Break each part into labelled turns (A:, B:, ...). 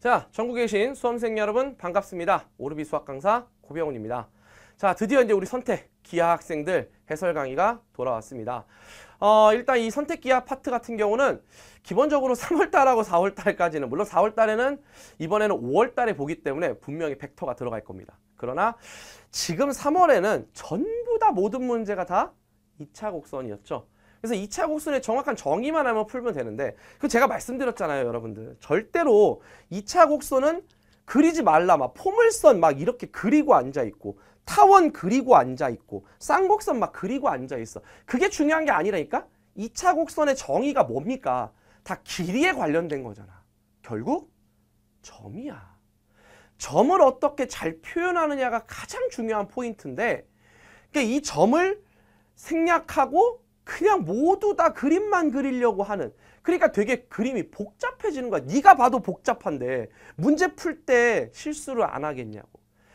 A: 자, 전국에 계신 수험생 여러분 반갑습니다. 오르비 수학 강사 고병훈입니다. 자, 드디어 이제 우리 선택 기하 학생들 해설 강의가 돌아왔습니다. 어, 일단 이 선택 기하 파트 같은 경우는 기본적으로 3월달하고 4월달까지는 물론 4월달에는 이번에는 5월달에 보기 때문에 분명히 벡터가 들어갈 겁니다. 그러나 지금 3월에는 전부 다 모든 문제가 다 2차 곡선이었죠. 그래서 2차 곡선의 정확한 정의만 한번 풀면 되는데 그 제가 말씀드렸잖아요 여러분들 절대로 2차 곡선은 그리지 말라 막 포물선 막 이렇게 그리고 앉아있고 타원 그리고 앉아있고 쌍곡선 막 그리고 앉아있어 그게 중요한 게 아니라니까 2차 곡선의 정의가 뭡니까 다 길이에 관련된 거잖아 결국 점이야 점을 어떻게 잘 표현하느냐가 가장 중요한 포인트인데 그러니까 이 점을 생략하고 그냥 모두 다 그림만 그리려고 하는 그러니까 되게 그림이 복잡해지는 거야. 네가 봐도 복잡한데 문제 풀 때 실수를 안 하겠냐고.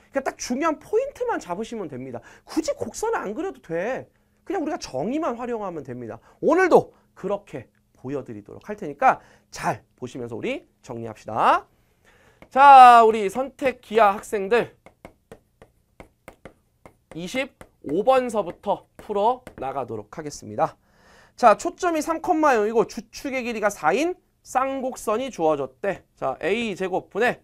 A: 그러니까 딱 중요한 포인트만 잡으시면 됩니다. 굳이 곡선을 안 그려도 돼. 그냥 우리가 정의만 활용하면 됩니다. 오늘도 그렇게 보여드리도록 할 테니까 잘 보시면서 우리 정리합시다. 자, 우리 선택 기하 학생들 5번서부터 풀어 나가도록 하겠습니다. 자, 초점이 3,0이고 주축의 길이가 4인 쌍곡선이 주어졌대. 자, a 제곱분의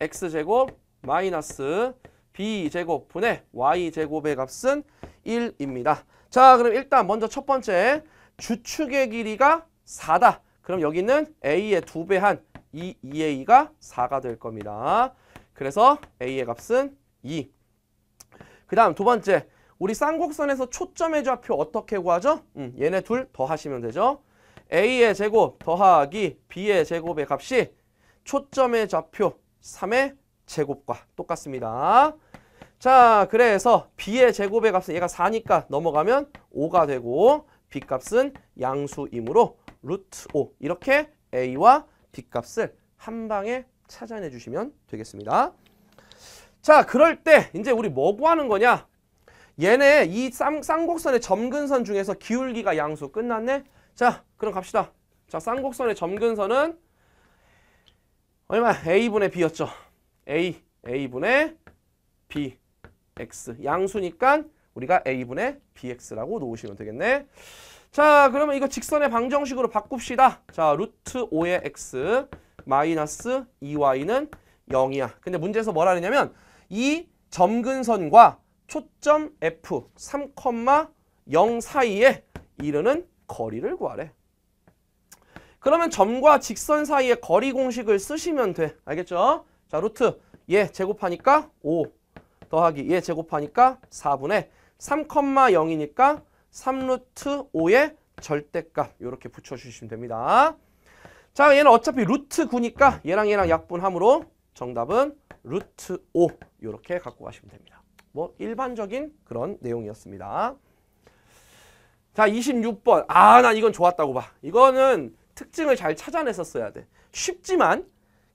A: x 제곱 마이너스 b 제곱분의 y 제곱의 값은 1입니다. 자, 그럼 일단 먼저 첫 번째 주축의 길이가 4다. 그럼 여기는 a의 2배 한 2, 2a가 4가 될 겁니다. 그래서 a의 값은 2. 그 다음 두 번째 우리 쌍곡선에서 초점의 좌표 어떻게 구하죠? 음, 얘네 둘 더하시면 되죠. A의 제곱 더하기 B의 제곱의 값이 초점의 좌표 3의 제곱과 똑같습니다. 자, 그래서 B의 제곱의 값은 얘가 4니까 넘어가면 5가 되고 B값은 양수이므로 루트 5 이렇게 A와 B값을 한 방에 찾아내 주시면 되겠습니다. 자, 그럴 때 이제 우리 뭐 구하는 거냐? 얘네 이 쌍, 쌍곡선의 점근선 중에서 기울기가 양수 끝났네? 자 그럼 갑시다. 자 쌍곡선의 점근선은 얼마? A분의 B였죠. A, A분의 B, X. 양수니까 우리가 A분의 BX라고 놓으시면 되겠네. 자 그러면 이거 직선의 방정식으로 바꿉시다. 자 루트 5의 X 마이너스 2Y는 0이야. 근데 문제에서 뭐라 그러냐면 이 점근선과 초점 F 3,0 사이에 이르는 거리를 구하래. 그러면 점과 직선 사이의 거리 공식을 쓰시면 돼. 알겠죠? 자, 루트 얘 예 제곱하니까 5 더하기 얘 예 제곱하니까 4분의 3,0이니까 3루트 5의 절대값 이렇게 붙여주시면 됩니다. 자, 얘는 어차피 루트 9니까 얘랑 얘랑 약분함으로 정답은 루트 5 이렇게 갖고 가시면 됩니다. 뭐 일반적인 그런 내용이었습니다. 자 26번 아나 이건 좋았다고 봐. 이거는 특징을 잘찾아냈었어야 돼. 쉽지만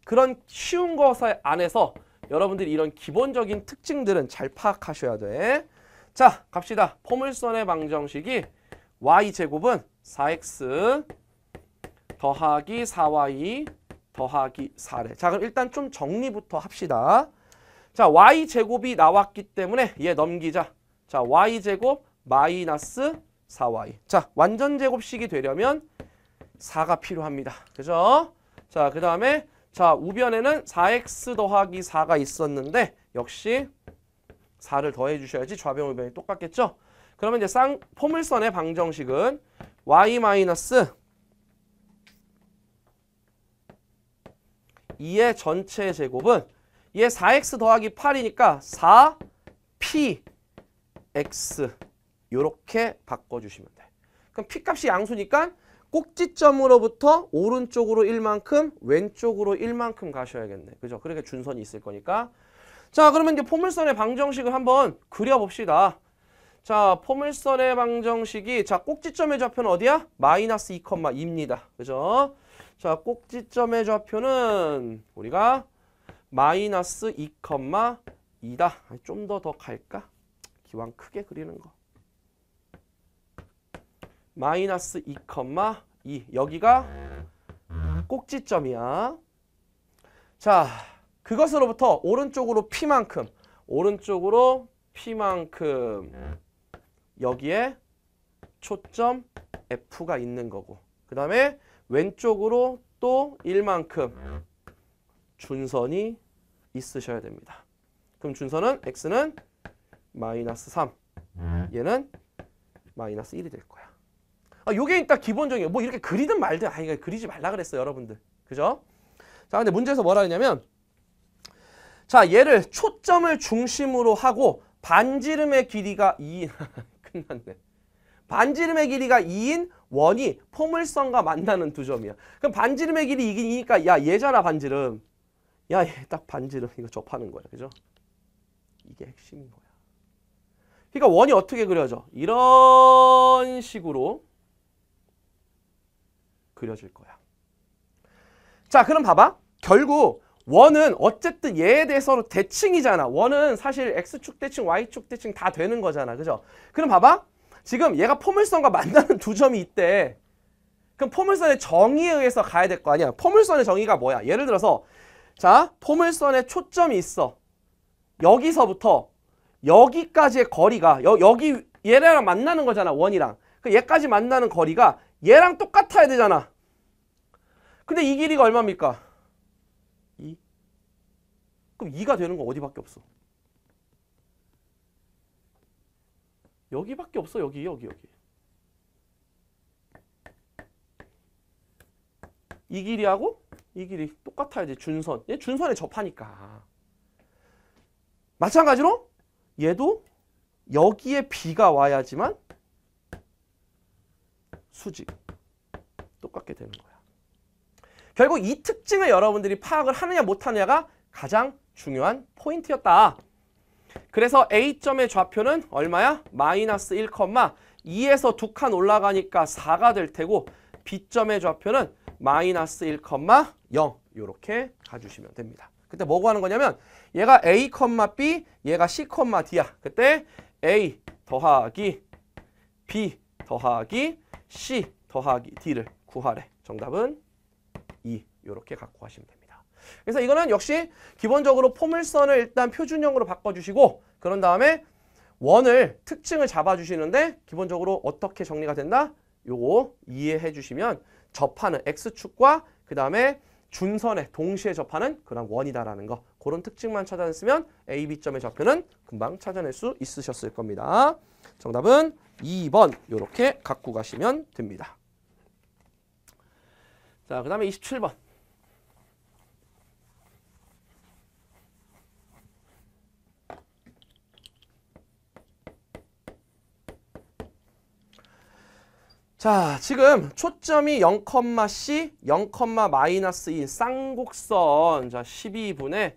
A: 그런 쉬운 것 안에서 여러분들이 이런 기본적인 특징들은 잘 파악하셔야 돼. 자 갑시다. 포물선의 방정식이 y제곱은 4x 더하기 4y 더하기 4래. 자 그럼 일단 좀 정리부터 합시다. 자, y제곱이 나왔기 때문에 얘 넘기자. 자, y제곱 마이너스 4y. 자, 완전 제곱식이 되려면 4가 필요합니다. 그죠? 자, 그 다음에 자 우변에는 4x 더하기 4가 있었는데 역시 4를 더해 주셔야지 좌변 우변이 똑같겠죠? 그러면 이제 쌍 포물선의 방정식은 y 마이너스 2의 전체 제곱은 얘 4x 더하기 8이니까 4px 이렇게 바꿔주시면 돼. 그럼 p값이 양수니까 꼭지점으로부터 오른쪽으로 1만큼 왼쪽으로 1만큼 가셔야겠네. 그죠? 그렇게 준선이 있을 거니까. 자 그러면 이제 포물선의 방정식을 한번 그려봅시다. 자 포물선의 방정식이 자 꼭지점의 좌표는 어디야? 마이너스 2,2입니다. 그죠? 자 꼭지점의 좌표는 우리가 마이너스 2,2다. 좀 더 더 갈까? 기왕 크게 그리는 거. 마이너스 2,2 여기가 꼭지점이야. 자, 그것으로부터 오른쪽으로 P만큼 오른쪽으로 P만큼 여기에 초점 F가 있는 거고 그 다음에 왼쪽으로 또 1만큼 준선이 있으셔야 됩니다. 그럼 준선은 x는 마이너스 3 얘는 마이너스 1이 될 거야. 아, 요게 일단 기본적이에요뭐 이렇게 그리든 말든 아 이거 그러니까 그리지 말라 그랬어 여러분들. 그죠? 자 근데 문제에서 뭐라 했냐면 자 얘를 초점을 중심으로 하고 반지름의 길이가 2인 끝났네. 반지름의 길이가 2인 원이 포물선과 만나는 두 점이야. 그럼 반지름의 길이 이긴 이니까 야 얘잖아 반지름. 야, 얘딱반지름 이거 접하는 거야. 그죠? 이게 핵심인 거야. 그러니까 원이 어떻게 그려져? 이런 식으로 그려질 거야. 자, 그럼 봐봐. 결국 원은 어쨌든 얘에 대해서 대칭이잖아. 원은 사실 x축 대칭, y축 대칭 다 되는 거잖아. 그죠? 그럼 봐봐. 지금 얘가 포물선과 만나는 두 점이 있대. 그럼 포물선의 정의에 의해서 가야 될 거 아니야. 포물선의 정의가 뭐야? 예를 들어서 자, 포물선에 초점이 있어. 여기서부터 여기까지의 거리가 여, 여기 얘랑 만나는 거잖아, 원이랑. 그 얘까지 만나는 거리가 얘랑 똑같아야 되잖아. 근데 이 길이가 얼마입니까? 2. 그럼 2가 되는 거 어디밖에 없어? 여기밖에 없어, 여기, 여기, 여기. 이 길이하고 이 길이 똑같아야지 준선. 얘 준선에 접하니까. 마찬가지로 얘도 여기에 B가 와야지만 수직 똑같게 되는 거야. 결국 이 특징을 여러분들이 파악을 하느냐 못하느냐가 가장 중요한 포인트였다. 그래서 A점의 좌표는 얼마야? 마이너스 1, 2에서 두 칸 올라가니까 4가 될 테고 B점의 좌표는 마이너스 1, 0 이렇게 가주시면 됩니다. 그때 뭐 구하는 거냐면 얘가 A, B, 얘가 C, D야. 그때 A 더하기 B 더하기 C 더하기 D를 구하래. 정답은 2 e. 이렇게 갖고 하시면 됩니다. 그래서 이거는 역시 기본적으로 포물선을 일단 표준형으로 바꿔주시고 그런 다음에 원을 특징을 잡아주시는데 기본적으로 어떻게 정리가 된다? 요거 이해해 주시면 접하는 X축과 그 다음에 준선에 동시에 접하는 그런 원이다라는 거 그런 특징만 찾아냈으면 A, B점의 좌표는 금방 찾아낼 수 있으셨을 겁니다. 정답은 2번 이렇게 갖고 가시면 됩니다. 자, 그 다음에 27번 자, 지금 초점이 0,C, 0 마이너스 2 쌍곡선 자 12분의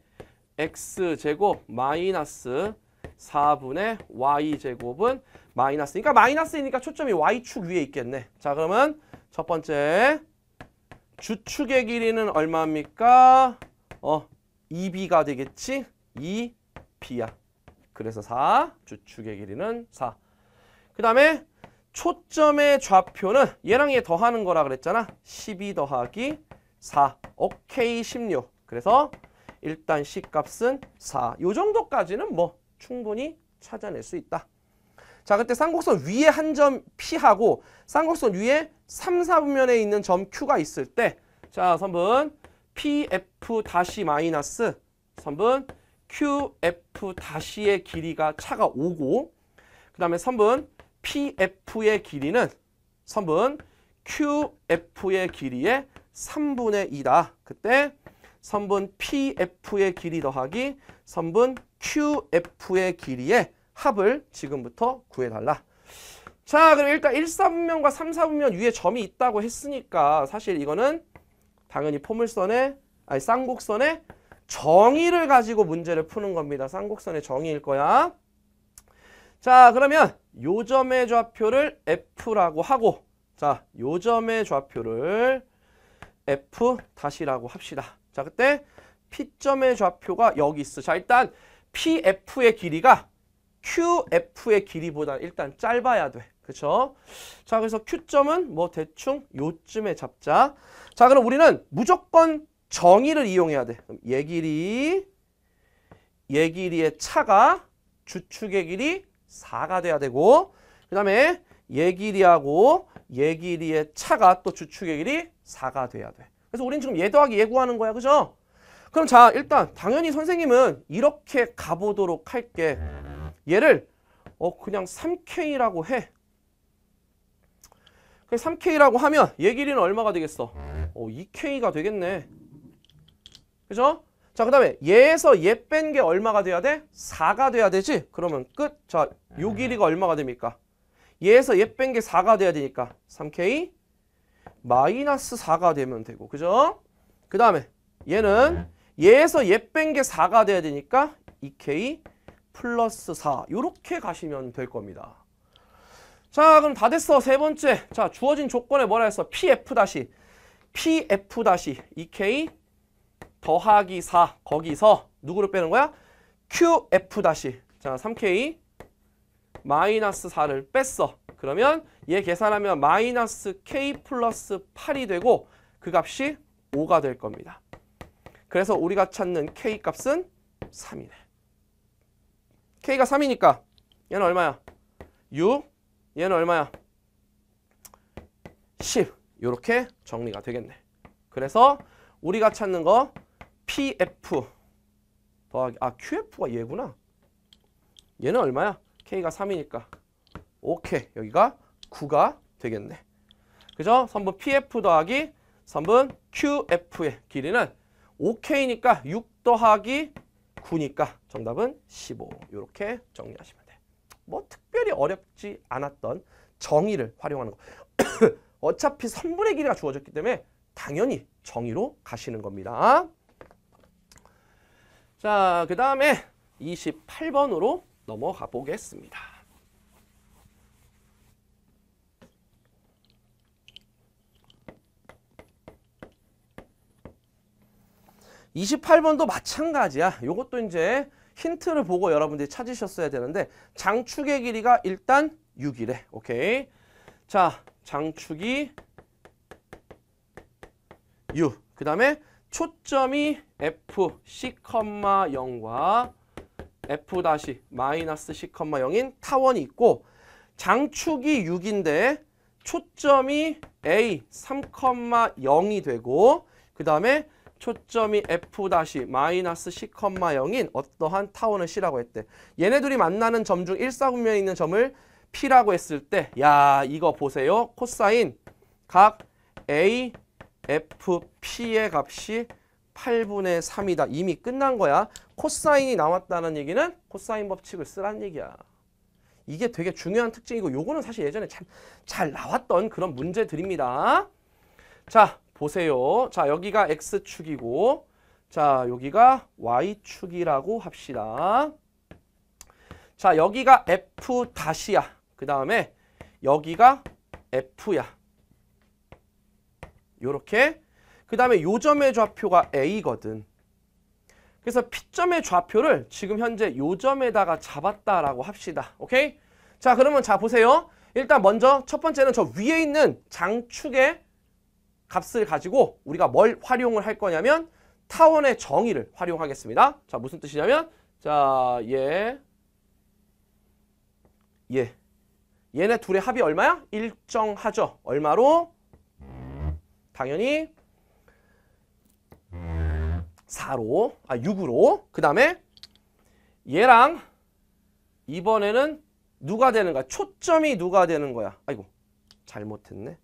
A: x제곱 마이너스 4분의 y제곱은 마이너스니까 그러 그러니까 마이너스니까 이 초점이 y축 위에 있겠네. 자, 그러면 첫 번째 주축의 길이는 얼마입니까? 어, 2b가 되겠지? 2b야. 그래서 4, 주축의 길이는 4. 그 다음에 초점의 좌표는 얘랑 얘 더하는 거라 그랬잖아. 12 더하기 4. 오케이 16. 그래서 일단 C값은 4. 요 정도까지는 뭐 충분히 찾아낼 수 있다. 자, 그때 쌍곡선 위에 한 점 P하고 쌍곡선 위에 3, 4분면에 있는 점 Q가 있을 때 자, 선분 PF 다시 마이너스 선분 QF 다시의 길이가 차가 오고그 다음에 선분 PF의 길이는 선분 QF의 길이의 3분의 2다. 그때 선분 PF의 길이 더하기 선분 QF의 길이의 합을 지금부터 구해달라. 자 그럼 일단 1, 4분면과 3, 4분면 위에 점이 있다고 했으니까 사실 이거는 당연히 포물선의 아니 쌍곡선의 정의를 가지고 문제를 푸는 겁니다. 쌍곡선의 정의일 거야. 자 그러면 요점의 좌표를 F라고 하고 자 요점의 좌표를 F 다시라고 합시다. 자 그때 P점의 좌표가 여기 있어. 자 일단 PF의 길이가 QF의 길이보다 일단 짧아야 돼. 그렇죠? 자 그래서 Q점은 뭐 대충 요쯤에 잡자. 자 그럼 우리는 무조건 정의를 이용해야 돼. 그럼 얘 길이 얘 길이의 차가 주축의 길이 4가 돼야 되고 그 다음에 예길이하고예길이의 차가 또 주축의 길이 4가 돼야 돼. 그래서 우린 지금 예 더하기 예고하는 거야. 그죠? 그럼 자 일단 당연히 선생님은 이렇게 가보도록 할게. 얘를 어 그냥 3K라고 해. 3K라고 그 하면 예 길이는 얼마가 되겠어? 어, 2K가 되겠네. 그죠? 자, 그 다음에 얘에서 얘뺀게 얼마가 돼야 돼? 4가 돼야 되지? 그러면 끝. 자, 요 아. 길이가 얼마가 됩니까? 얘에서 얘뺀게 4가 돼야 되니까 3K 마이너스 4가 되면 되고, 그죠? 그 다음에 얘는 얘에서 얘뺀게 4가 돼야 되니까 2K 플러스 4요렇게 가시면 될 겁니다. 자 그럼 다 됐어 세 번째 자 주어진 조건에 뭐라 했어 PF 다시 PF 다시 2K 더하기 4 거기서 누구를 빼는 거야? QF 다시 자 3K 마이너스 4를 뺐어 그러면 얘 계산하면 마이너스 K 플러스 8이 되고 그 값이 5가 될 겁니다 그래서 우리가 찾는 K 값은 3이네 K가 3이니까 얘는 얼마야? 6 얘는 얼마야? 10 이렇게 정리가 되겠네 그래서 우리가 찾는 거 PF 더하기 아 QF가 얘구나. 얘는 얼마야? K가 3이니까. 오케이. 여기가 9가 되겠네. 그죠? 3분 PF 더하기 3분 QF의 길이는 OK니까 6 더하기 9니까 정답은 15. 이렇게 정리하시면 돼. 뭐 특별히 어렵지 않았던 정의를 활용하는 거. 어차피 선분의 길이가 주어졌기 때문에 당연히 정의로 가시는 겁니다. 자, 그 다음에 28번으로 넘어가 보겠습니다. 2 8 번도 마찬가지야. 요것도 이제 힌트를 보고 여러분들이 찾으셨어야 되는데 장축의 길이가 일단 6이래. 오케이. 자, 장축이 6. 그 다음에 초점이 f 10,0과 f 다시 마이너스 10,0인 타원이 있고 장축이 6인데 초점이 a 3,0이 되고 그 다음에 초점이 f 다시 마이너스 10,0인 어떠한 타원을 C라고 했대. 얘네들이 만나는 점 중 일사분면에 있는 점을 P라고 했을 때야 이거 보세요. 코사인 각 A, fp의 값이 8분의 3이다. 이미 끝난 거야. 코사인이 나왔다는 얘기는 코사인 법칙을 쓰란 얘기야. 이게 되게 중요한 특징이고 요거는 사실 예전에 참 잘 나왔던 그런 문제들입니다. 자, 보세요. 자, 여기가 x축이고 자, 여기가 y축이라고 합시다. 자, 여기가 f 다시야. 그 다음에 여기가 f야. 이렇게그 다음에 요점의 좌표가 A거든 그래서 P점의 좌표를 지금 현재 요점에다가 잡았다라고 합시다 오케이? 자 그러면 자 보세요 일단 먼저 첫 번째는 저 위에 있는 장축의 값을 가지고 우리가 뭘 활용을 할 거냐면 타원의 정의를 활용하겠습니다 자 무슨 뜻이냐면 자얘 예. 얘네 둘의 합이 얼마야? 일정하죠 얼마로? 당연히 4로 아 6으로 그 다음에 얘랑 이번에는 누가 되는 가 초점이 누가 되는 거야? 아이고 잘못했네.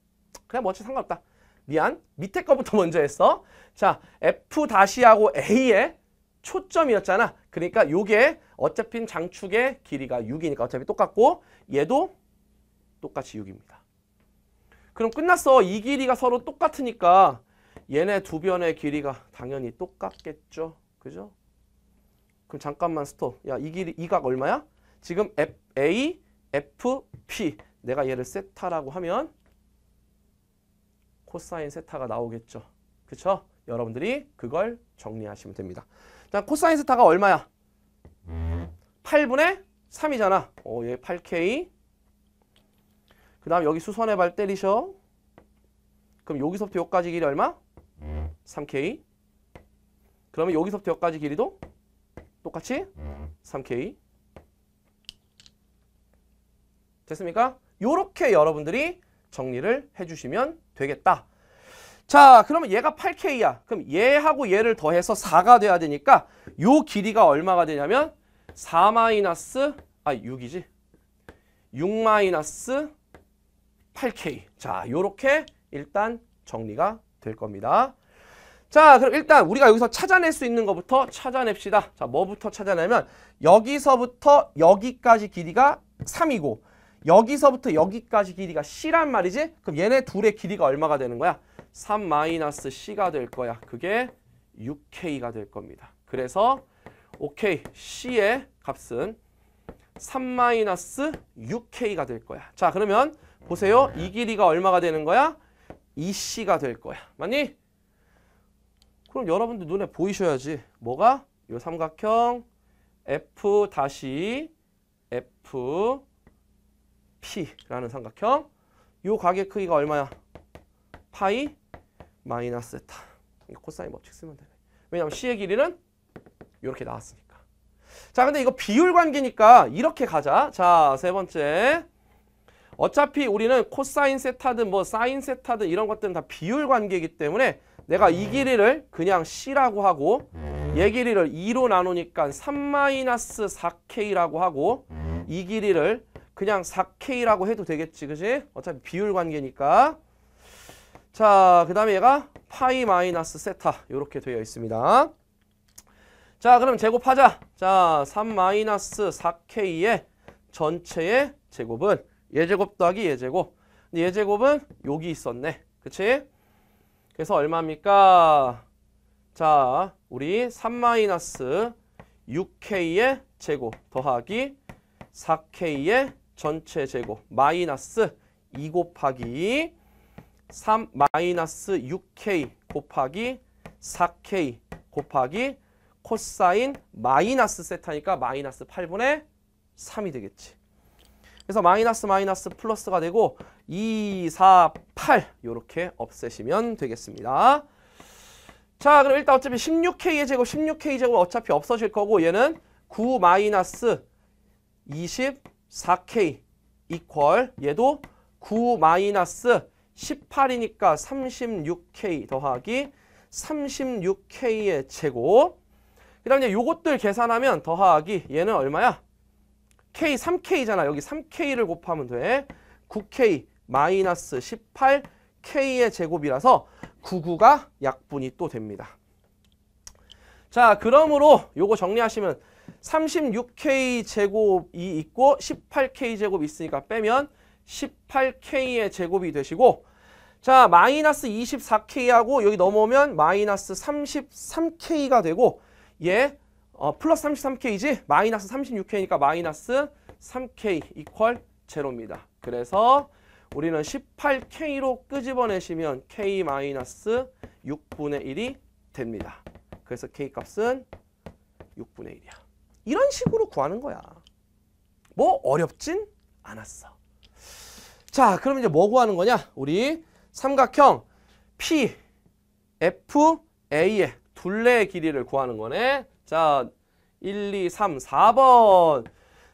A: 그냥 뭐지 상관없다. 미안 밑에 거부터 먼저 했어. 자 F 다시하고 A의 초점이었잖아. 그러니까 요게 어차피 장축의 길이가 6이니까 어차피 똑같고 얘도 똑같이 6입니다. 그럼 끝났어. 이 길이가 서로 똑같으니까 얘네 두 변의 길이가 당연히 똑같겠죠. 그죠? 그럼 잠깐만 스톱. 야, 이 길이 이 각 얼마야? 지금 FA, FP. 내가 얘를 세타라고 하면 코사인 세타가 나오겠죠. 그쵸? 여러분들이 그걸 정리하시면 됩니다. 자, 코사인 세타가 얼마야? 8분의 3이잖아. 어, 얘 8K 그 다음 여기 수선의 발 때리셔. 그럼 여기서부터 여기까지 길이 얼마? 3K. 그러면 여기서부터 여기까지 길이도 똑같이 3K. 됐습니까? 요렇게 여러분들이 정리를 해주시면 되겠다. 자, 그러면 얘가 8K야. 그럼 얘하고 얘를 더해서 4가 돼야 되니까 요 길이가 얼마가 되냐면 4 마이너스 아 6이지. 6 마이너스 8K. 자, 요렇게 일단 정리가 될 겁니다. 자, 그럼 일단 우리가 여기서 찾아낼 수 있는 것부터 찾아냅시다. 자, 뭐부터 찾아내면 여기서부터 여기까지 길이가 3이고 여기서부터 여기까지 길이가 C란 말이지? 그럼 얘네 둘의 길이가 얼마가 되는 거야? 3-C가 될 거야. 그게 6K가 될 겁니다. 그래서 오케이 C의 값은 3-6K가 될 거야. 자, 그러면 보세요. 이 길이가 얼마가 되는 거야? 이 c 가될 거야. 맞니? 그럼 여러분들 눈에 보이셔야지. 뭐가? 이 삼각형 F 다시 F P라는 삼각형. 이 각의 크기가 얼마야? 파이 마이너스 세타. 코사인 법칙 쓰면 되네. 왜냐면 C의 길이는 이렇게 나왔으니까. 자, 근데 이거 비율 관계니까 이렇게 가자. 자, 세 번째. 어차피 우리는 코사인 세타든 뭐 사인 세타든 이런 것들은 다 비율 관계이기 때문에 내가 이 길이를 그냥 C라고 하고 얘 길이를 2로 나누니까 3-4K라고 하고 이 길이를 그냥 4K라고 해도 되겠지 그지? 어차피 비율 관계니까 자, 그 다음에 얘가 파이 마이너스 세타 이렇게 되어 있습니다. 자, 그럼 제곱하자. 자, 3 마이너스 4k의 전체의 제곱은 예제곱 더하기 예제곱. 근데 예제곱은 여기 있었네. 그치? 그래서 얼마입니까? 자, 우리 3-6k의 제곱 더하기 4k의 전체 제곱 마이너스 2 곱하기 3 마이너스 6k 곱하기 4k 곱하기 코사인 마이너스 세타니까 마이너스 8분의 3이 되겠지. 그래서 마이너스 마이너스 플러스가 되고 2, 4, 8 이렇게 없애시면 되겠습니다. 자 그럼 일단 어차피 16K의 제곱 16K 제곱 어차피 없어질 거고 얘는 9 마이너스 24K 이퀄 얘도 9 마이너스 18이니까 36K 더하기 36K의 제곱 그 다음에 요것들 계산하면 더하기 얘는 얼마야? K 3K잖아. 여기 3K를 곱하면 돼. 9K 마이너스 18K의 제곱이라서 99가 약분이 또 됩니다. 자 그러므로 요거 정리하시면 36K 제곱이 있고 18K 제곱 이 있으니까 빼면 18K의 제곱이 되시고 자 마이너스 24K하고 여기 넘어오면 마이너스 33K가 되고 얘 어, 플러스 33K이지 마이너스 36K니까 마이너스 3K 이퀄 제로입니다. 그래서 우리는 18K로 끄집어내시면 K 마이너스 6분의 1이 됩니다. 그래서 K값은 6분의 1이야. 이런 식으로 구하는 거야. 뭐 어렵진 않았어. 자, 그럼 이제 뭐 구하는 거냐? 우리 삼각형 P, F, A의 둘레의 길이를 구하는 거네. 자, 1, 2, 3, 4번.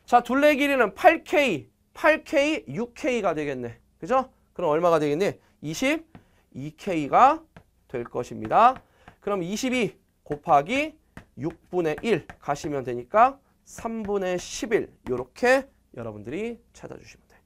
A: 자, 둘레 길이는 8K, 8K, 6K가 되겠네. 그죠? 그럼 얼마가 되겠니? 22K가 될 것입니다. 그럼 22 곱하기 6분의 1 가시면 되니까 3분의 11 이렇게 여러분들이 찾아주시면 돼.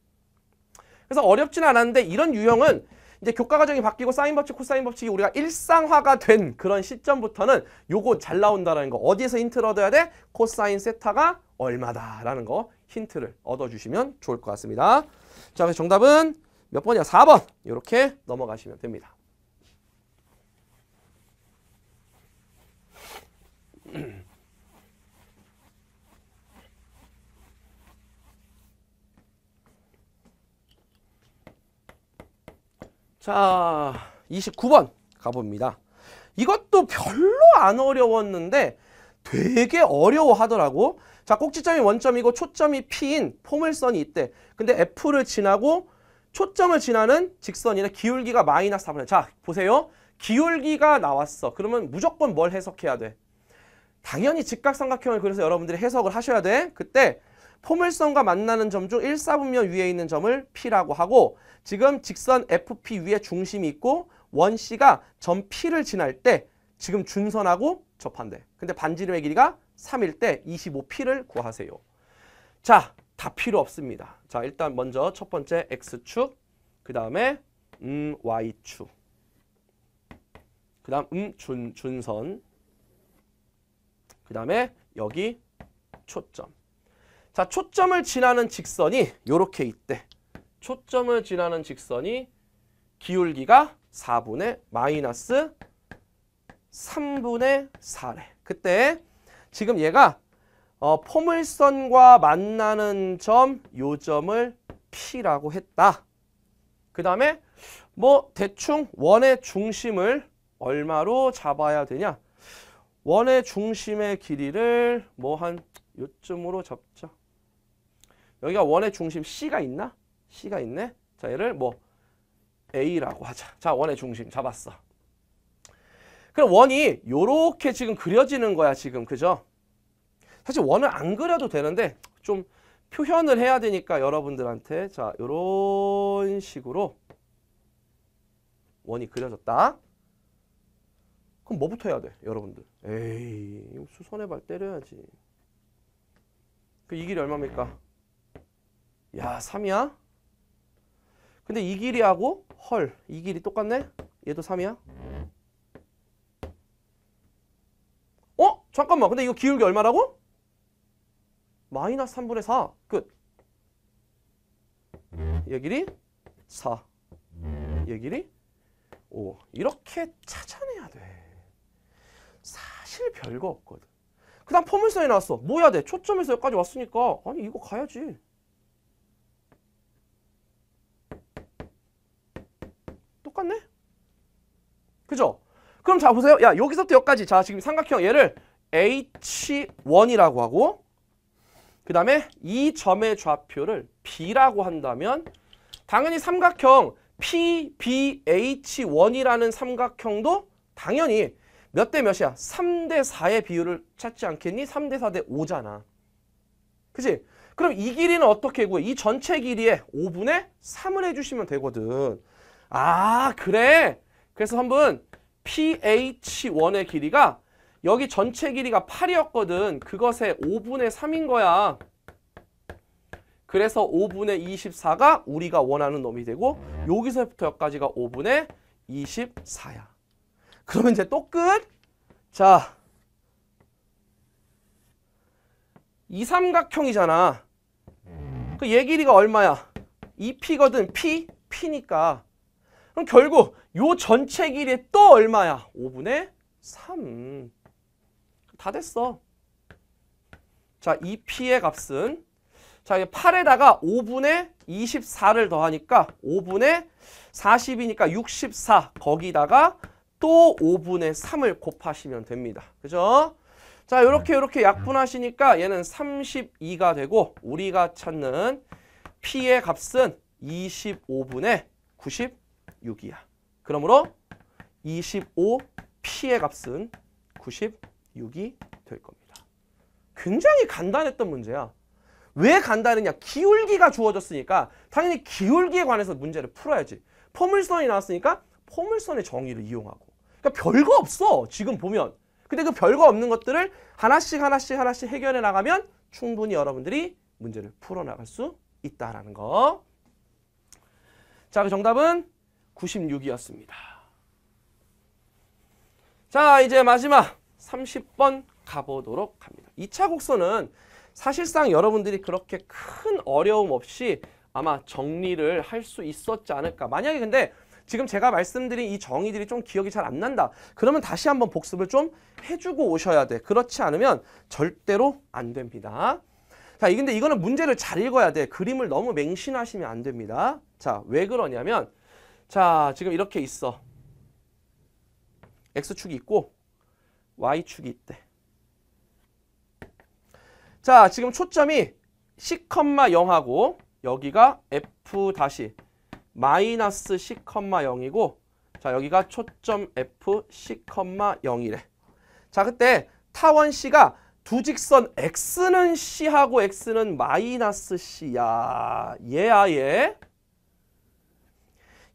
A: 그래서 어렵진 않았는데 이런 유형은 이제 교과 과정이 바뀌고 사인 법칙, 코사인 법칙이 우리가 일상화가 된 그런 시점부터는 요거 잘 나온다라는 거 어디에서 힌트를 얻어야 돼? 코사인 세타가 얼마다라는 거 힌트를 얻어주시면 좋을 것 같습니다. 자, 그래서 정답은 몇 번이야? 4번. 이렇게 넘어가시면 됩니다. 자 29번 가봅니다 이것도 별로 안 어려웠는데 되게 어려워하더라고 자 꼭지점이 원점이고 초점이 P인 포물선이 있대 근데 F를 지나고 초점을 지나는 직선이나 기울기가 마이너스 4분의 자 보세요 기울기가 나왔어 그러면 무조건 뭘 해석해야 돼 당연히 직각삼각형을 그래서 여러분들이 해석을 하셔야 돼 그때 포물선과 만나는 점 중 1사분면 위에 있는 점을 P라고 하고 지금 직선 FP 위에 중심이 있고 원씨가점 P를 지날 때 지금 준선하고 접한대. 근데 반지름의 길이가 3일 때 25P를 구하세요. 자, 다 필요 없습니다. 자, 일단 먼저 첫 번째 X축, 그 다음에 음, Y축, 그 다음 음, 준, 준선, 그 다음에 여기 초점. 자, 초점을 지나는 직선이 이렇게 있대. 초점을 지나는 직선이 기울기가 4분의 마이너스 3분의 4래. 그때 지금 얘가 어, 포물선과 만나는 점, 요점을 P라고 했다. 그 다음에 뭐 대충 원의 중심을 얼마로 잡아야 되냐. 원의 중심의 길이를 뭐 한 요쯤으로 잡자 여기가 원의 중심 C가 있나? C가 있네. 자, 얘를 뭐 A라고 하자. 자, 원의 중심 잡았어. 그럼 원이 요렇게 지금 그려지는 거야, 지금. 그죠? 사실 원을 안 그려도 되는데 좀 표현을 해야 되니까 여러분들한테 자, 요런 식으로 원이 그려졌다. 그럼 뭐부터 해야 돼, 여러분들? 에이, 수선해발 때려야지. 그 이 길이 얼마입니까? 야 3이야? 근데 이 길이하고 헐 이 길이 똑같네? 얘도 3이야? 어? 잠깐만 근데 이거 기울기 얼마라고? 마이너스 3분의 4 끝. 얘 길이 4. 얘 길이 5. 이렇게 찾아내야 돼. 사실 별거 없거든. 그 다음 포물선이 나왔어. 뭐야 돼? 초점에서 여기까지 왔으니까 아니 이거 가야지. 똑같네. 그죠? 그럼 자 보세요. 야 여기서부터 여기까지 자 지금 삼각형 얘를 H1이라고 하고 그 다음에 이 점의 좌표를 B라고 한다면 당연히 삼각형 PBH1이라는 삼각형도 당연히 몇 대 몇이야? 3 대 4의 비율을 찾지 않겠니? 3 대 4 대 5잖아. 그치? 그럼 이 길이는 어떻게 구해? 이 전체 길이의 5분의 3을 해주시면 되거든. 아 그래? 그래서 한번 pH1의 길이가 여기 전체 길이가 8이었거든. 그것의 5분의 3인 거야. 그래서 5분의 24가 우리가 원하는 놈이 되고 여기서부터 여기까지가 5분의 24야. 그러면 이제 또 끝. 자, 이 삼각형이잖아. 그 얘 길이가 얼마야? 2P거든. P, P니까 그럼 결국 요 전체 길이 또 얼마야? 5분의 3. 다 됐어. 자, 이 p의 값은 자, 8에다가 5분의 24를 더하니까 5분의 40이니까 64. 거기다가 또 5분의 3을 곱하시면 됩니다. 그죠? 자, 이렇게 이렇게 약분하시니까 얘는 32가 되고 우리가 찾는 p의 값은 25분의 90 6이야. 그러므로 25p의 값은 96이 될 겁니다. 굉장히 간단했던 문제야. 왜 간단했냐? 기울기가 주어졌으니까 당연히 기울기에 관해서 문제를 풀어야지. 포물선이 나왔으니까 포물선의 정의를 이용하고. 그러니까 별거 없어. 지금 보면. 근데 그 별거 없는 것들을 하나씩 하나씩 하나씩 해결해 나가면 충분히 여러분들이 문제를 풀어나갈 수 있다라는 거. 자, 그 정답은 96이었습니다. 자 이제 마지막 30번 가보도록 합니다. 2차 곡선은 사실상 여러분들이 그렇게 큰 어려움 없이 아마 정리를 할 수 있었지 않을까. 만약에 근데 지금 제가 말씀드린 이 정의들이 좀 기억이 잘 안 난다. 그러면 다시 한번 복습을 좀 해주고 오셔야 돼. 그렇지 않으면 절대로 안 됩니다. 자, 근데 이거는 문제를 잘 읽어야 돼. 그림을 너무 맹신하시면 안 됩니다. 자, 왜 그러냐면 자, 지금 이렇게 있어. X축이 있고 Y축이 있대. 자, 지금 초점이 C, 0하고 여기가 F 다시 마이너스 C, 0이고 자, 여기가 초점 F, C, 0이래. 자, 그때 타원 C가 두 직선 X는 C하고 X는 마이너스 C야. 얘야, 얘.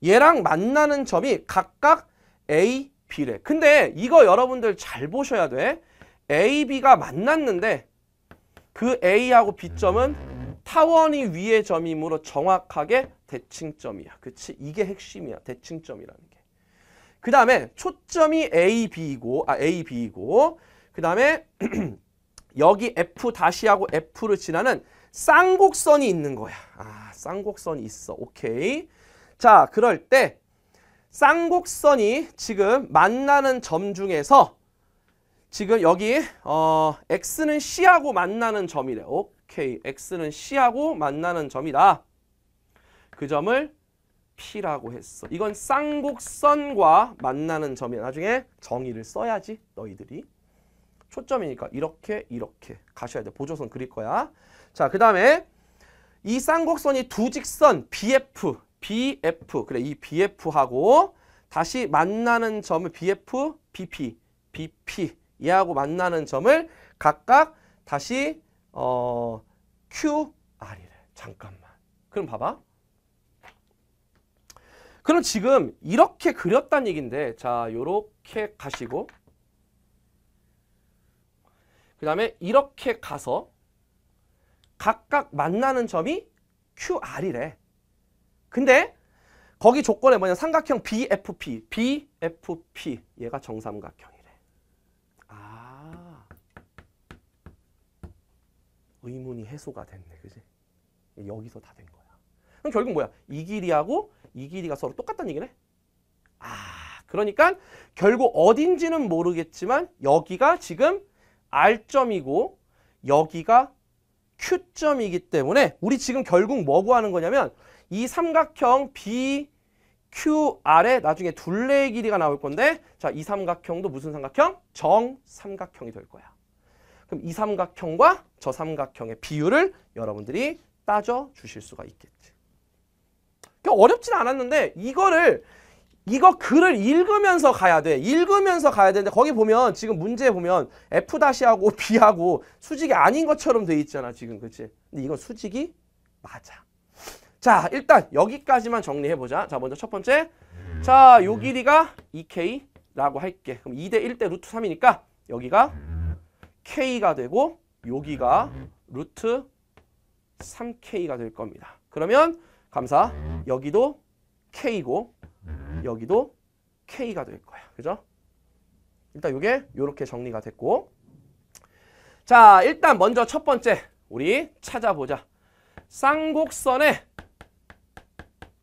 A: 얘랑 만나는 점이 각각 A, B래. 근데 이거 여러분들 잘 보셔야 돼. A, B가 만났는데 그 A하고 B점은 타원이 위의 점이므로 정확하게 대칭점이야. 그치? 이게 핵심이야. 대칭점이라는 게. 그 다음에 초점이 A, B이고, 아, A, B이고, 그 다음에 여기 F 다시하고 F를 지나는 쌍곡선이 있는 거야. 아, 쌍곡선이 있어. 오케이. 자, 그럴 때 쌍곡선이 지금 만나는 점 중에서 지금 여기 어, x는 c하고 만나는 점이래. 오케이, x는 c하고 만나는 점이다. 그 점을 P라고 했어. 이건 쌍곡선과 만나는 점이야. 나중에 정의를 써야지 너희들이. 초점이니까 이렇게 이렇게 가셔야 돼. 보조선 그릴 거야. 자, 그 다음에 이 쌍곡선이 두 직선 BF BF 그래 이 BF하고 다시 만나는 점을 BF, BP, BP 이하고 만나는 점을 각각 다시 어, QR이래 잠깐만 그럼 봐봐 그럼 지금 이렇게 그렸단 얘기인데자 요렇게 가시고 그 다음에 이렇게 가서 각각 만나는 점이 QR이래 근데 거기 조건에 뭐냐 삼각형 BFP, BFP 얘가 정삼각형이래. 아 의문이 해소가 됐네, 그지? 여기서 다 된 거야. 그럼 결국 뭐야? 이 길이하고 이 길이가 서로 똑같다는 얘기네. 아 그러니까 결국 어딘지는 모르겠지만 여기가 지금 R점이고 여기가 Q점이기 때문에 우리 지금 결국 뭐구 하는 거냐면 이 삼각형 BQR에 나중에 둘레의 길이가 나올 건데 자, 이 삼각형도 무슨 삼각형? 정삼각형이 될 거야. 그럼 이 삼각형과 저 삼각형의 비율을 여러분들이 따져 주실 수가 있겠지. 그 그러니까 어렵진 않았는데 이거를 이거 글을 읽으면서 가야 돼. 읽으면서 가야 되는데 거기 보면 지금 문제 에 보면 F-하고 B하고 수직이 아닌 것처럼 돼 있잖아. 지금 그치? 근데 이건 수직이 맞아. 자, 일단 여기까지만 정리해보자. 자, 먼저 첫 번째. 자, 요 길이가 2K라고 할게. 그럼 2대 1대 루트 3이니까 여기가 K가 되고 여기가 루트 3K가 될 겁니다. 그러면 감사 여기도 K고 여기도 K가 될 거야. 그죠? 일단 요게요렇게 정리가 됐고 자 일단 먼저 첫 번째 우리 찾아보자. 쌍곡선의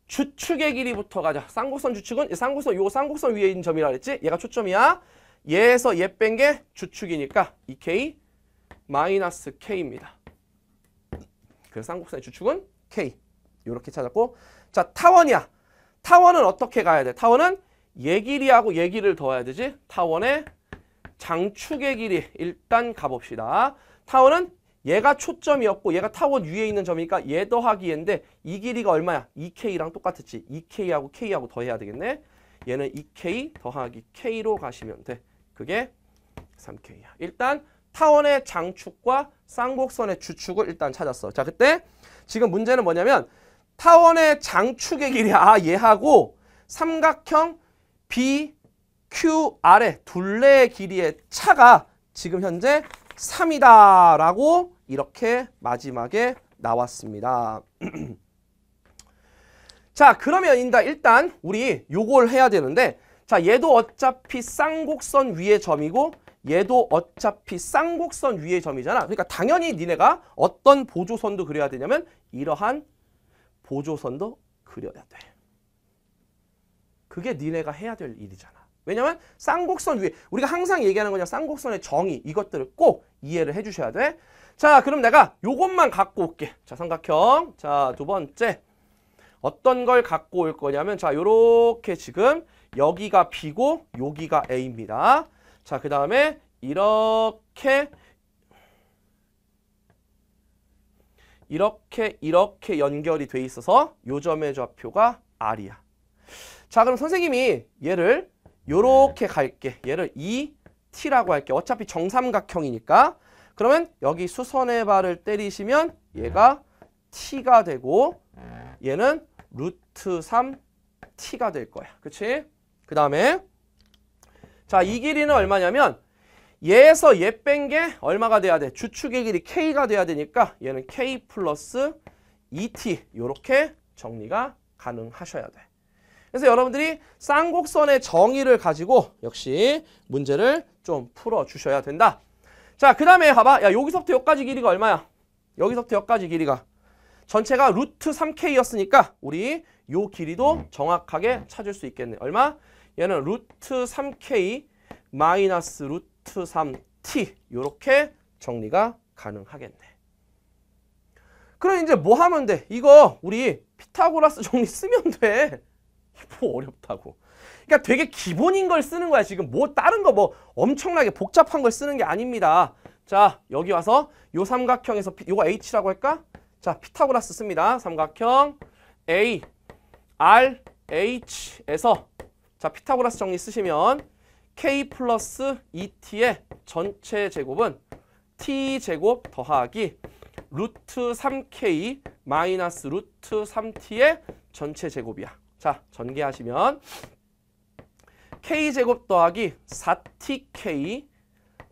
A: 주축의 길이부터가 자, 쌍곡선 주축은 쌍곡선 요 쌍곡선 위에 있는 점이라 그랬지? 얘가 초점이야. 얘에서 얘 뺀 게 주축이니까 2K 마이너스 K입니다. 그래서 쌍곡선의 주축은 K. 이렇게 찾았고 자, 타원이야. 타원은 어떻게 가야 돼? 타원은 얘 길이하고 얘길를 더해야 되지? 타원의 장축의 길이 일단 가봅시다. 타원은 얘가 초점이었고 얘가 타원 위에 있는 점이니까 얘 더하기 얘인데 이 길이가 얼마야? 2K랑 똑같았지. 2K하고 K하고 더해야 되겠네. 얘는 2K 더하기 K로 가시면 돼. 그게 3K야. 일단 타원의 장축과 쌍곡선의 주축을 일단 찾았어. 자, 그때 지금 문제는 뭐냐면 타원의 장축의 길이 아 얘하고 삼각형 BQR의 둘레의 길이의 차가 지금 현재 3이다 라고 이렇게 마지막에 나왔습니다. 자 그러면 일단 우리 요걸 해야 되는데 자 얘도 어차피 쌍곡선 위의 점이고 얘도 어차피 쌍곡선 위의 점이잖아. 그러니까 당연히 니네가 어떤 보조선도 그려야 되냐면 이러한 보조선도 그려야 돼. 그게 니네가 해야 될 일이잖아. 왜냐면 쌍곡선 위에 우리가 항상 얘기하는 거냐 쌍곡선의 정의 이것들을 꼭 이해를 해주셔야 돼. 자 그럼 내가 요것만 갖고 올게. 자 삼각형 자두 번째 어떤 걸 갖고 올 거냐면 자 요렇게 지금 여기가 B고 여기가 A입니다. 자그 다음에 이렇게 이렇게 이렇게 연결이 돼 있어서 요점의 좌표가 R이야. 자 그럼 선생님이 얘를 요렇게 갈게. 얘를 2t라고 할게. 어차피 정삼각형이니까. 그러면 여기 수선의 발을 때리시면 얘가 t가 되고 얘는 루트 3t가 될 거야. 그치? 그 다음에 자, 이 길이는 얼마냐면 얘에서 얘 뺀 게 얼마가 돼야 돼? 주축의 길이 k가 돼야 되니까 얘는 k 플러스 2t 이렇게 정리가 가능하셔야 돼. 그래서 여러분들이 쌍곡선의 정의를 가지고 역시 문제를 좀 풀어주셔야 된다. 자, 그 다음에 봐봐. 야, 여기서부터 여기까지 길이가 얼마야? 여기서부터 여기까지 길이가. 전체가 루트 3K였으니까 우리 요 길이도 정확하게 찾을 수 있겠네. 얼마? 얘는 루트 3K 마이너스 루트 3T 이렇게 정리가 가능하겠네. 그럼 이제 뭐 하면 돼? 이거 우리 피타고라스 정리 쓰면 돼. 뭐 어렵다고. 그러니까 되게 기본인 걸 쓰는 거야. 지금 뭐 다른 거 뭐 엄청나게 복잡한 걸 쓰는 게 아닙니다. 자, 여기 와서 요 삼각형에서 요거 H라고 할까? 자, 피타고라스 씁니다. 삼각형 A, R, H에서 자, 피타고라스 정리 쓰시면 K 플러스 e t 의 전체 제곱은 T제곱 더하기 루트 3K 마이너스 루트 3T의 전체 제곱이야. 자, 전개하시면 k제곱 더하기 4tk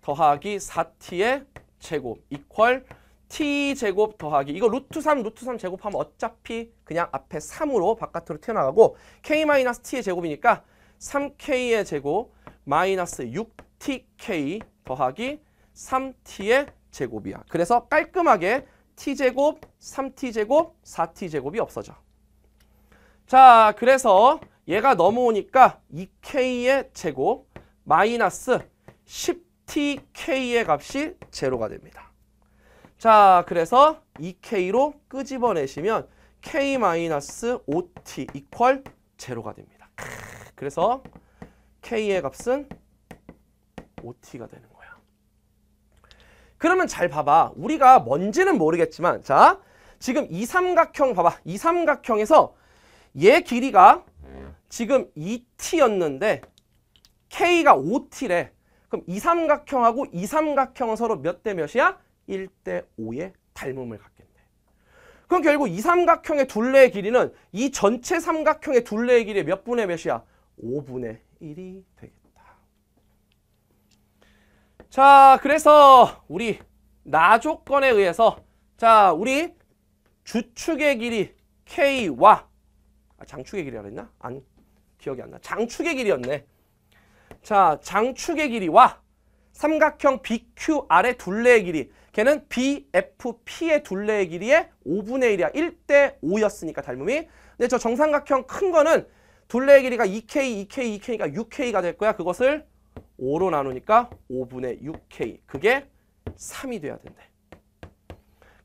A: 더하기 4t의 제곱 이퀄 t제곱 더하기 이거 루트 3 루트 3 제곱하면 어차피 그냥 앞에 3으로 바깥으로 튀어나가고 k-t의 제곱이니까 3k의 제곱 마이너스 6tk 더하기 3t의 제곱이야. 그래서 깔끔하게 t제곱, 3t제곱, 4t제곱이 없어져. 자, 그래서 얘가 넘어오니까 2k의 제곱 마이너스 10tk의 값이 제로가 됩니다. 자, 그래서 2k로 끄집어내시면 k-5t 이퀄 제로가 됩니다. 그래서 k의 값은 5t가 되는 거야. 그러면 잘 봐봐. 우리가 뭔지는 모르겠지만 자, 지금 이 삼각형 봐봐. 이 삼각형에서 얘 길이가 지금 2t였는데 k가 5t래. 그럼 이 삼각형하고 이 삼각형은 서로 몇 대 몇이야? 1대 5의 닮음을 갖겠네. 그럼 결국 이 삼각형의 둘레의 길이는 이 전체 삼각형의 둘레의 길이 몇 분의 몇이야? 5분의 1이 되겠다. 자, 그래서 우리 나조건에 의해서 자, 우리 주축의 길이 k와 아, 장축의 길이라 그랬나? 안 기억이 안 나. 장축의 길이었네. 자, 장축의 길이와 삼각형 BQR의 둘레의 길이 걔는 BFP의 둘레의 길이의 5분의 1이야. 1대 5였으니까 닮음이. 근데 저 정삼각형 큰 거는 둘레의 길이가 2K, 2K, 2K가 6K가 될 거야. 그것을 5로 나누니까 5분의 6K. 그게 3이 돼야 된대.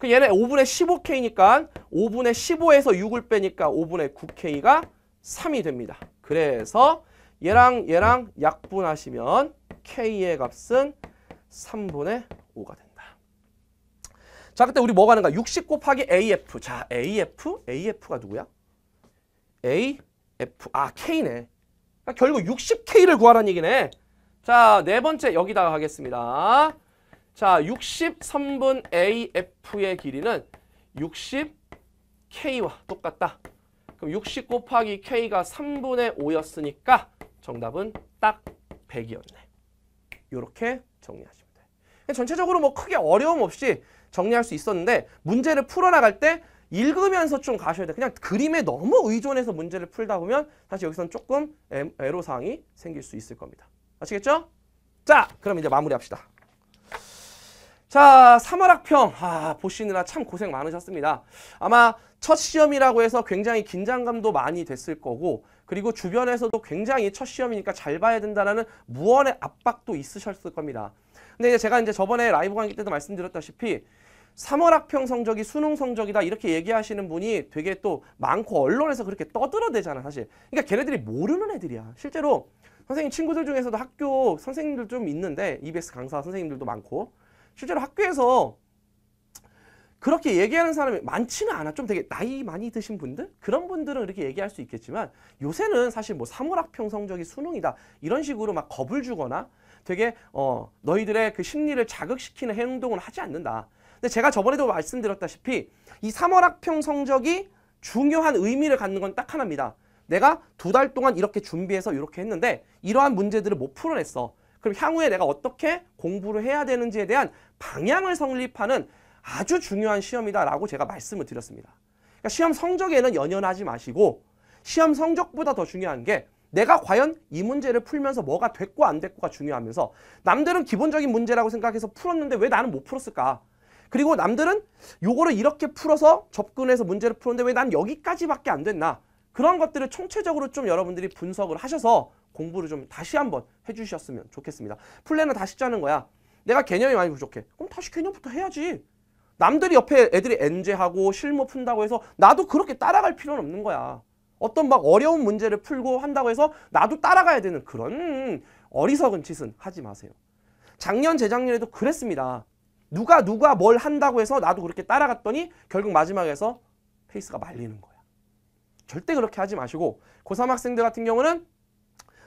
A: 그얘네 5분의 15K니까 5분의 15에서 6을 빼니까 5분의 9K가 3이 됩니다. 그래서 얘랑 얘랑 약분하시면 K의 값은 3분의 5가 된다. 자, 그때 우리 뭐 가는가? 60 곱하기 AF. 자, AF? AF가 누구야? AF. 아, K네. 그러니까 결국 60K를 구하라는 얘기네. 자, 네 번째 여기다가 하겠습니다. 자, 63분 AF의 길이는 60K와 똑같다. 그럼 60 곱하기 K가 3분의 5였으니까 정답은 딱 100이었네. 이렇게 정리하시면 돼. 전체적으로 뭐 크게 어려움 없이 정리할 수 있었는데 문제를 풀어나갈 때 읽으면서 좀 가셔야 돼. 그냥 그림에 너무 의존해서 문제를 풀다 보면 사실 여기서는 조금 애로사항이 생길 수 있을 겁니다. 아시겠죠? 자, 그럼 이제 마무리합시다. 자, 3월 학평 아, 보시느라 참 고생 많으셨습니다. 아마 첫 시험이라고 해서 굉장히 긴장감도 많이 됐을 거고 그리고 주변에서도 굉장히 첫 시험이니까 잘 봐야 된다는 무언의 압박도 있으셨을 겁니다. 근데 이제 제가 이제 저번에 라이브 강의 때도 말씀드렸다시피 3월 학평 성적이 수능 성적이다 이렇게 얘기하시는 분이 되게 또 많고 언론에서 그렇게 떠들어대잖아 사실. 그러니까 걔네들이 모르는 애들이야. 실제로 선생님 친구들 중에서도 학교 선생님들 좀 있는데 EBS 강사 선생님들도 많고 실제로 학교에서 그렇게 얘기하는 사람이 많지는 않아. 좀 되게 나이 많이 드신 분들? 그런 분들은 이렇게 얘기할 수 있겠지만 요새는 사실 뭐 사물학평 성적이 수능이다. 이런 식으로 막 겁을 주거나 되게 어 너희들의 그 심리를 자극시키는 행동을 하지 않는다. 근데 제가 저번에도 말씀드렸다시피 이 3월학평 성적이 중요한 의미를 갖는 건 딱 하나입니다. 내가 두 달 동안 이렇게 준비해서 이렇게 했는데 이러한 문제들을 못 풀어냈어. 그럼 향후에 내가 어떻게 공부를 해야 되는지에 대한 방향을 성립하는 아주 중요한 시험이다라고 제가 말씀을 드렸습니다. 그러니까 시험 성적에는 연연하지 마시고 시험 성적보다 더 중요한 게 내가 과연 이 문제를 풀면서 뭐가 됐고 안 됐고가 중요하면서 남들은 기본적인 문제라고 생각해서 풀었는데 왜 나는 못 풀었을까? 그리고 남들은 요거를 이렇게 풀어서 접근해서 문제를 푸는데 왜 난 여기까지밖에 안 됐나? 그런 것들을 총체적으로 좀 여러분들이 분석을 하셔서 공부를 좀 다시 한번 해주셨으면 좋겠습니다. 플랜을 다시 짜는 거야. 내가 개념이 많이 부족해. 그럼 다시 개념부터 해야지. 남들이 옆에 애들이 엔제하고 실무 푼다고 해서 나도 그렇게 따라갈 필요는 없는 거야. 어떤 막 어려운 문제를 풀고 한다고 해서 나도 따라가야 되는 그런 어리석은 짓은 하지 마세요. 작년, 재작년에도 그랬습니다. 누가 누가 뭘 한다고 해서 나도 그렇게 따라갔더니 결국 마지막에서 페이스가 말리는 거야. 절대 그렇게 하지 마시고 고3 학생들 같은 경우는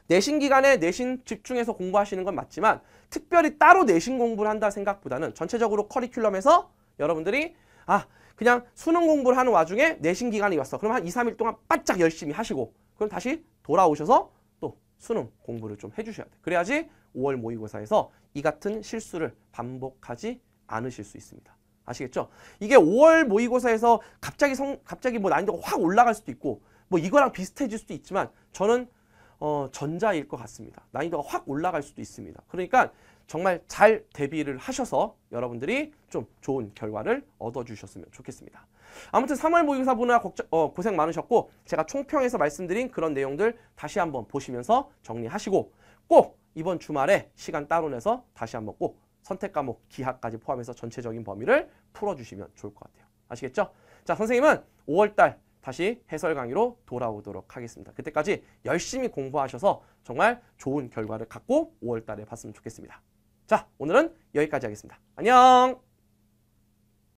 A: 내신 기간에 내신 집중해서 공부하시는 건 맞지만 특별히 따로 내신 공부를 한다 생각보다는 전체적으로 커리큘럼에서 여러분들이 아 그냥 수능 공부를 하는 와중에 내신 기간이 왔어. 그럼 한 2, 3일 동안 바짝 열심히 하시고 그럼 다시 돌아오셔서 또 수능 공부를 좀 해주셔야 돼. 그래야지 5월 모의고사에서 이 같은 실수를 반복하지 않으실 수 있습니다. 아시겠죠? 이게 5월 모의고사에서 갑자기 성, 갑자기 뭐 난이도가 확 올라갈 수도 있고 뭐 이거랑 비슷해질 수도 있지만 저는 어, 전자일 것 같습니다. 난이도가 확 올라갈 수도 있습니다. 그러니까 정말 잘 대비를 하셔서 여러분들이 좀 좋은 결과를 얻어주셨으면 좋겠습니다. 아무튼 3월 모의고사 분야 어, 고생 많으셨고 제가 총평에서 말씀드린 그런 내용들 다시 한번 보시면서 정리하시고 꼭 이번 주말에 시간 따로 내서 다시 한번 꼭 선택 과목 기하까지 포함해서 전체적인 범위를 풀어주시면 좋을 것 같아요. 아시겠죠? 자 선생님은 5월달 다시 해설 강의로 돌아오도록 하겠습니다. 그때까지 열심히 공부하셔서 정말 좋은 결과를 갖고 5월 달에 봤으면 좋겠습니다. 자, 오늘은 여기까지 하겠습니다. 안녕!